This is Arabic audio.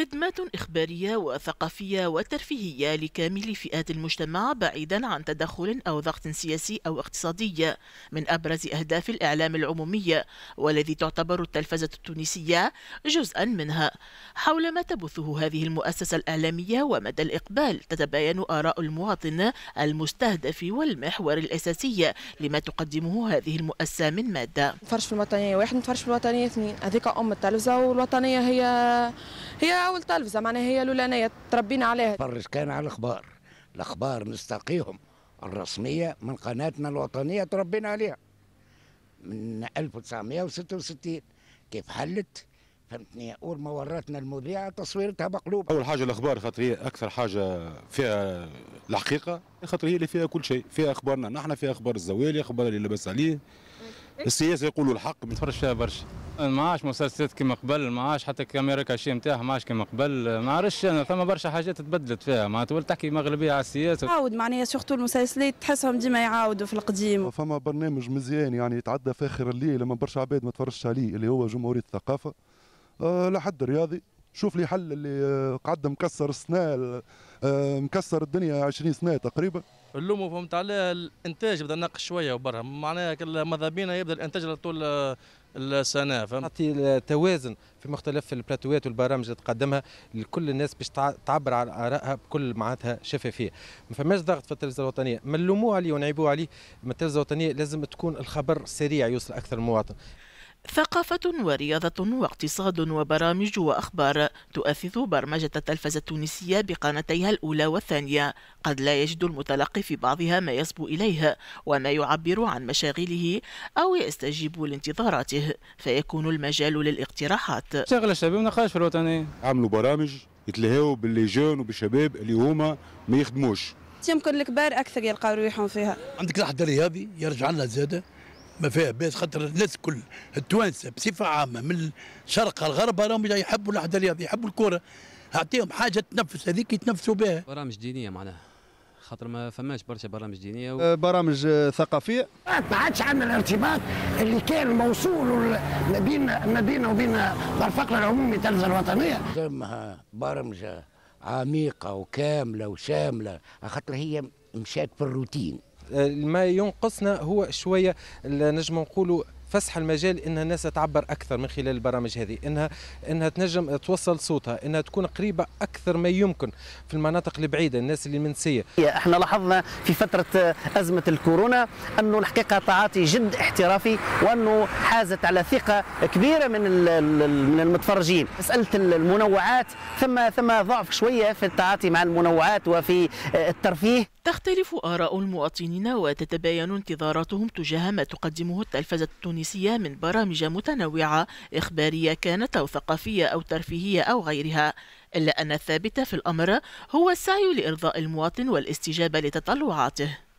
خدمات إخبارية وثقافية وترفيهية لكامل فئات المجتمع بعيدا عن تدخل أو ضغط سياسي أو اقتصادي من أبرز أهداف الإعلام العمومي والذي تعتبر التلفزة التونسية جزءا منها حول ما تبثه هذه المؤسسة الإعلامية ومدى الإقبال تتباين آراء المواطن المستهدف والمحور الأساسي لما تقدمه هذه المؤسسة من مادة نتفرج في الوطنية واحد نتفرج في الوطنية اثنين هذيك أم التلفزة والوطنية هي هي اول تلفزه معناها هي الاولانيه تربينا عليها فرج كان على الاخبار الاخبار نستقيهم الرسميه من قناتنا الوطنيه تربينا عليها من 1966 كيف حلت فهمتني اول ما ورتنا المذيعه تصويرتها مقلوب. اول حاجه الاخبار خاطر هي اكثر حاجه فيها الحقيقه خاطر هي اللي فيها كل شيء فيها اخبارنا نحن فيها اخبار الزوالي اخبار اللي لبس عليه إيه؟ السياسه يقولوا الحق ما نتفرجش فيها برشا ما عادش مسلسلات كما قبل ما عادش حتى الكاميرا كاشي نتاعها ما عادش كما قبل ما عرفش انا ثم برشا حاجات تبدلت فيها ما تولي تحكي مغلبيه على السياسه عاود معناها سورتو المسلسلات تحسهم ديما يعاودوا في القديم فما برنامج مزيان يعني يتعدى في اخر الليل لما برشا عباد ما تفرجش عليه اللي هو جمهوريه الثقافه أه لحد رياضي شوف لي حل اللي آه، قعد مكسر السنه آه، مكسر الدنيا 20 سنه تقريبا اللوم فهمت عليه الانتاج بدا ناقص شويه وبرا معناها ماذا بينا يبدا الانتاج على طول آه، السنه فهمت تعطي توازن في مختلف البلاتوات والبرامج اللي تقدمها لكل الناس باش تعبر عن ارائها بكل معناتها شفافيه ما فماش ضغط في التلفزه الوطنيه ملوموه عليه ونعيبوه عليه التلفزه الوطنيه لازم تكون الخبر سريع يوصل اكثر المواطن ثقافة ورياضة واقتصاد وبرامج وأخبار تؤثث برمجة التلفزة التونسية بقناتيها الأولى والثانية قد لا يجد المتلقي في بعضها ما يصبو إليه وما يعبر عن مشاغله أو يستجيب لانتظاراته فيكون المجال للاقتراحات شغل الشباب نقاش في الوطنية عملوا برامج يتلهوا بالليجون وبالشباب اللي هما ما يخدموش يمكن الكبار أكثر يلقاو ريحهم فيها عندك لحد رياضي يرجع لنا زاده ما فيها باس خاطر الناس الكل التوانسه بصفه عامه من الشرق الغرب راهم يحبوا الاحد الرياضي يحبوا الكوره اعطيهم حاجه تنفس هذيك يتنفسوا بها برامج دينيه معناها خاطر ما فماش برشا برامج دينيه و... أه، برامج أه، ثقافيه ما عادش عندنا الارتباط اللي كان موصول ما بين ما بين وبين الفقر العمومي تاع الوطنيه تمها برامج عميقه وكامله وشامله خاطر هي مشات في الروتين آه، ما ينقصنا هو شويه نجم نقولوا فسح المجال انها الناس تعبر اكثر من خلال البرامج هذه انها انها تنجم توصل صوتها انها تكون قريبه اكثر ما يمكن في المناطق البعيده الناس اللي منسيه احنا لاحظنا في فتره ازمه الكورونا انه الحقيقه تعاطي جد احترافي وانه حازت على ثقه كبيره من من المتفرجين مساله المنوعات ثم ثم ضعف شويه في التعاطي مع المنوعات وفي آه، الترفيه تختلف اراء المواطنين وتتباين انتظاراتهم تجاه ما تقدمه التلفزه التونسيه التونسية من برامج متنوعة إخبارية كانت أو ثقافية أو ترفيهية أو غيرها إلا أن الثابت في الأمر هو السعي لإرضاء المواطن والاستجابة لتطلعاته